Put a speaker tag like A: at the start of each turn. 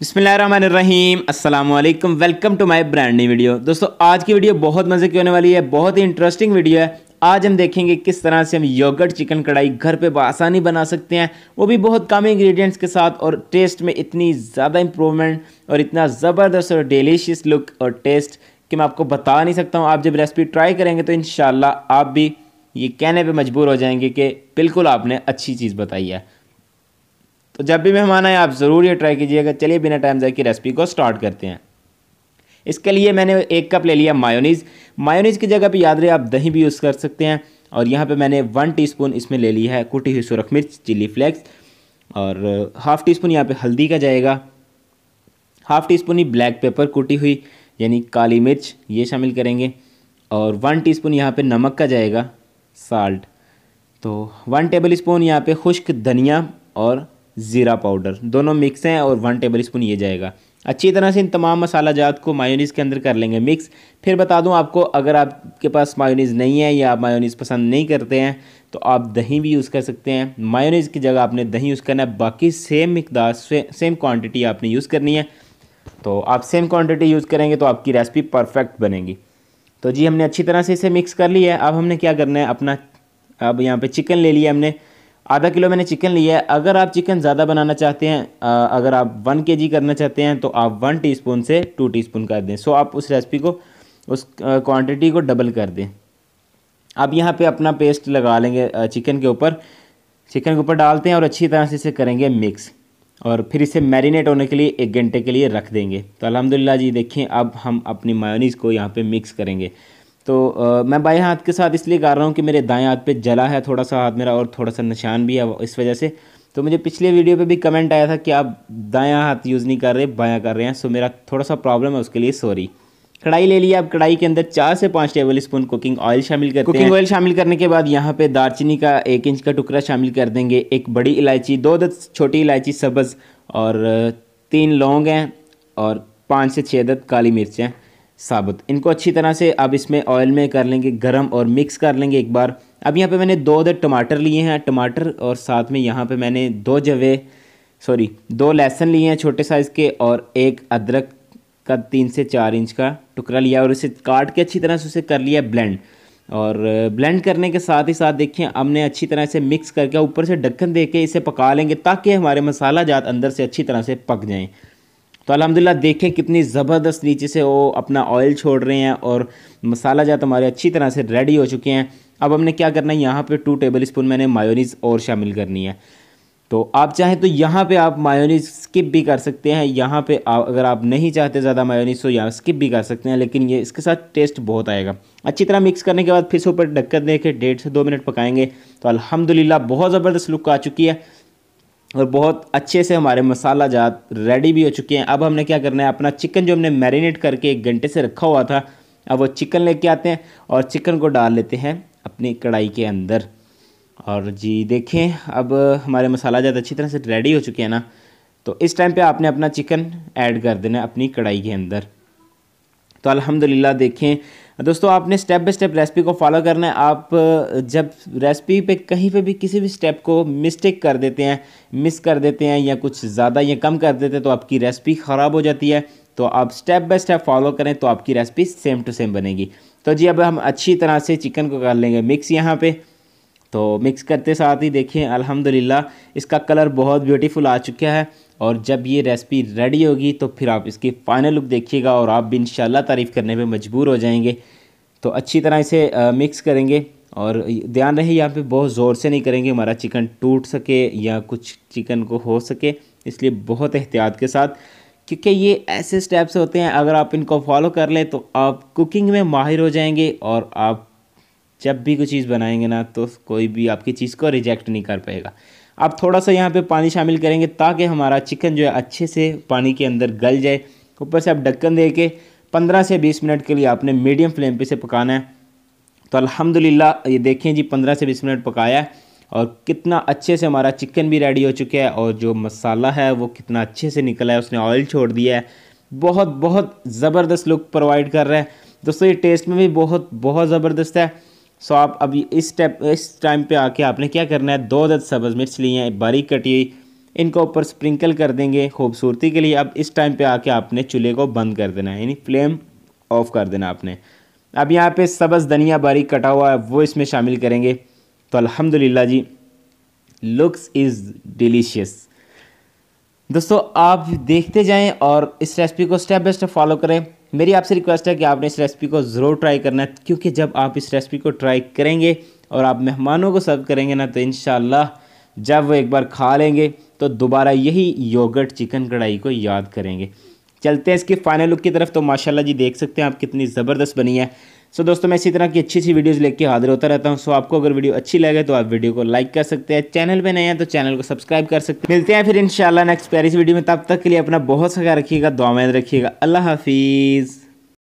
A: बिसमीम अल्लाम welcome to my brand नई वीडियो दोस्तों आज की वीडियो बहुत मज़े की होने वाली है बहुत ही इंटरेस्टिंग वीडियो है आज हम देखेंगे किस तरह से हम योगर्ट चिकन कढ़ाई घर पे आसानी बना सकते हैं वो भी बहुत कम इंग्रेडिएंट्स के साथ और टेस्ट में इतनी ज़्यादा इम्प्रूवमेंट और इतना ज़बरदस्त और डेलीशियस लुक और टेस्ट कि मैं आपको बता नहीं सकता हूँ आप जब रेसिपी ट्राई करेंगे तो इन आप भी ये कहने पर मजबूर हो जाएंगे कि बिल्कुल आपने अच्छी चीज़ बताई है तो जब भी मेहमान आए आप ज़रूर ये ट्राई कीजिएगा चलिए बिना टाइम जाए की रेसिपी को स्टार्ट करते हैं इसके लिए मैंने एक कप ले लिया मायोनीज़ मायोनीज़ की जगह पे याद रहे आप दही भी यूज़ कर सकते हैं और यहाँ पे मैंने वन टीस्पून इसमें ले लिया है कुटी हुई सुरख मिर्च चिली फ्लेक्स और हाफ़ टी स्पून यहाँ पर हल्दी का जाएगा हाफ़ टी स्पून ही ब्लैक पेपर कुटी हुई यानी काली मिर्च ये शामिल करेंगे और वन टी स्पून यहाँ पर नमक का जाएगा साल्ट तो वन टेबल स्पून यहाँ पर खुश्क धनिया और ज़ीरा पाउडर दोनों मिक्स हैं और वन टेबल स्पून ये जाएगा अच्छी तरह से इन तमाम मसाला जात को मायोनीज़ के अंदर कर लेंगे मिक्स फिर बता दूं आपको अगर आपके पास मायोनीज़ नहीं है या आप मायोनीज़ पसंद नहीं करते हैं तो आप दही भी यूज़ कर सकते हैं मायोनीज़ की जगह आपने दही यूज़ करना है बाकी सेम मकदार से, सेम क्वान्टिटी आपने यूज़ करनी है तो आप सेम क्वान्टिटी यूज़ करेंगे तो आपकी रेसिपी परफेक्ट बनेगी तो जी हमने अच्छी तरह से इसे मिक्स कर लिया है अब हमने क्या करना है अपना अब यहाँ पर चिकन ले लिया हमने आधा किलो मैंने चिकन लिया है अगर आप चिकन ज़्यादा बनाना चाहते हैं अगर आप वन के जी करना चाहते हैं तो आप वन टीस्पून से टू टीस्पून कर दें सो आप उस रेसिपी को उस क्वांटिटी को डबल कर दें अब यहाँ पे अपना पेस्ट लगा लेंगे चिकन के ऊपर चिकन के ऊपर डालते हैं और अच्छी तरह से इसे करेंगे मिक्स और फिर इसे मैरिनेट होने के लिए एक घंटे के लिए रख देंगे तो अलहमदिल्ला जी देखिए अब हम अपनी मायोनीज़ को यहाँ पर मिक्स करेंगे तो आ, मैं बाएं हाथ के साथ इसलिए गा रहा हूँ कि मेरे दाएं हाथ पे जला है थोड़ा सा हाथ मेरा और थोड़ा सा निशान भी है इस वजह से तो मुझे पिछले वीडियो पे भी कमेंट आया था कि आप दाया हाथ यूज़ नहीं कर रहे बायां कर रहे हैं सो मेरा थोड़ा सा प्रॉब्लम है उसके लिए सॉरी कढ़ाई ले लिया आप कढ़ाई के अंदर चार से पाँच टेबल स्पून कुकिंग ऑयल शामिल करते कुकिंग ऑयल शामिल करने के बाद यहाँ पे दारचीनी का एक इंच का टुकड़ा शामिल कर देंगे एक बड़ी इलायची दो दस छोटी इलायची सब्ज़ और तीन लौंग हैं और पाँच से छः दस काली मिर्च हैं साबुत इनको अच्छी तरह से अब इसमें ऑयल में कर लेंगे गरम और मिक्स कर लेंगे एक बार अब यहाँ पे मैंने दो दो टमाटर लिए हैं टमाटर और साथ में यहाँ पे मैंने दो जवे सॉरी दो लहसुन लिए हैं छोटे साइज़ के और एक अदरक का तीन से चार इंच का टुकड़ा लिया और इसे काट के अच्छी तरह से उसे कर लिया ब्लेंड और ब्लेंड करने के साथ ही साथ देखिए हमने अच्छी तरह से मिक्स करके ऊपर से ढक्कन दे के इसे पका लेंगे ताकि हमारे मसाला जात अंदर से अच्छी तरह से पक जाएँ तो अलहमदिल्ला देखें कितनी ज़बरदस्त नीचे से वो अपना ऑयल छोड़ रहे हैं और मसाला जात हमारे अच्छी तरह से रेडी हो चुके हैं अब हमने क्या करना है यहाँ पे टू टेबल स्पून मैंने मायोनीज़ और शामिल करनी है तो आप चाहें तो यहाँ पे आप मायोनीज़ स्किप भी कर सकते हैं यहाँ पे आ, अगर आप नहीं चाहते ज़्यादा मायोनीज़ तो यहाँ स्किप भी कर सकते हैं लेकिन ये इसके साथ टेस्ट बहुत आएगा अच्छी तरह मिक्स करने के बाद फिर से ऊपर ढक्कर दे के डेढ़ से दो मिनट पकाएंगे तो अल्हम्दुलिल्लाह बहुत ज़बरदस्त लुक आ चुकी है और बहुत अच्छे से हमारे मसाला जात रेडी भी हो चुके हैं अब हमने क्या करना है अपना चिकन जो हमने मैरिनेट करके एक घंटे से रखा हुआ था अब वो चिकन लेके आते हैं और चिकन को डाल लेते हैं अपनी कढ़ाई के अंदर और जी देखें अब हमारे मसाला जात अच्छी तरह से रेडी हो चुके हैं ना तो इस टाइम पर आपने अपना चिकन ऐड कर देना अपनी कढ़ाई के अंदर तो अलहमदिल्ला देखें दोस्तों आपने स्टेप बाय स्टेप रेसिपी को फॉलो करना है आप जब रेसिपी पे कहीं पे भी किसी भी स्टेप को मिस्टेक कर देते हैं मिस कर देते हैं या कुछ ज़्यादा या कम कर देते हैं तो आपकी रेसिपी ख़राब हो जाती है तो आप स्टेप बाय स्टेप फॉलो करें तो आपकी रेसिपी सेम टू सेम बनेगी तो जी अब हम अच्छी तरह से चिकन को कर लेंगे मिक्स यहाँ पर तो मिक्स करते साथ ही देखिए अलहमदिल्ला इसका कलर बहुत ब्यूटीफुल आ चुका है और जब ये रेसिपी रेडी होगी तो फिर आप इसकी फ़ाइनल लुक देखिएगा और आप भी इन तारीफ़ करने पर मजबूर हो जाएंगे तो अच्छी तरह इसे मिक्स करेंगे और ध्यान रहे यहाँ पे बहुत ज़ोर से नहीं करेंगे हमारा चिकन टूट सके या कुछ चिकन को हो सके इसलिए बहुत एहतियात के साथ क्योंकि ये ऐसे स्टेप्स होते हैं अगर आप इनको फॉलो कर लें तो आप कुकिंग में माहिर हो जाएंगे और आप जब भी कोई चीज़ बनाएंगे ना तो कोई भी आपकी चीज़ को रिजेक्ट नहीं कर पाएगा आप थोड़ा सा यहाँ पे पानी शामिल करेंगे ताकि हमारा चिकन जो है अच्छे से पानी के अंदर गल जाए ऊपर से आप ढक्कन दे के पंद्रह से बीस मिनट के लिए आपने मीडियम फ्लेम पर से पकाना है तो अलहमदिल्ला ये देखें जी पंद्रह से बीस मिनट पकाया है और कितना अच्छे से हमारा चिकन भी रेडी हो चुका है और जो मसाला है वो कितना अच्छे से निकला है उसने ऑयल छोड़ दिया है बहुत बहुत ज़बरदस्त लुक प्रोवाइड कर रहा है दोस्तों ये टेस्ट में भी बहुत बहुत ज़बरदस्त है सो आप अभी इस स्टेप इस टाइम पे आके आपने क्या करना है दो अदद सब्ज़ मिर्च ली हैं बारीक कटी हुई इनको ऊपर स्प्रिंकल कर देंगे खूबसूरती के लिए अब इस टाइम पे आके आपने चूल्हे को बंद कर देना है यानी फ्लेम ऑफ कर देना आपने अब यहाँ पे सब्ज़ धनिया बारीक कटा हुआ है वो इसमें शामिल करेंगे तो अलहमदिल्ला जी लुक्स इज़ डिलीशियस दोस्तों आप देखते जाएँ और इस रेसिपी को स्टेप बाई स्टेप फॉलो करें मेरी आपसे रिक्वेस्ट है कि आपने इस रेसिपी को ज़रूर ट्राई करना है क्योंकि जब आप इस रेसिपी को ट्राई करेंगे और आप मेहमानों को सर्व करेंगे ना तो इन जब वो एक बार खा लेंगे तो दोबारा यही योगर्ट चिकन कढ़ाई को याद करेंगे चलते हैं इसके फाइनल लुक की तरफ तो माशाल्लाह जी देख सकते हैं आप कितनी ज़बरदस्त बनी है सो so, दोस्तों मैं इसी तरह की अच्छी अच्छी वीडियोज़ लेके हाजिर होता रहता हूँ सो so, आपको अगर वीडियो अच्छी लगे तो आप वीडियो को लाइक कर सकते हैं चैनल पर नए हैं तो चैनल को सब्सक्राइब कर सकते हैं मिलते हैं फिर इंशाल्लाह नेक्स्ट प्यारी वीडियो में तब तक के लिए अपना बहुत सा रखिएगा दुआ रखिएगा अल्लाह हाफिज़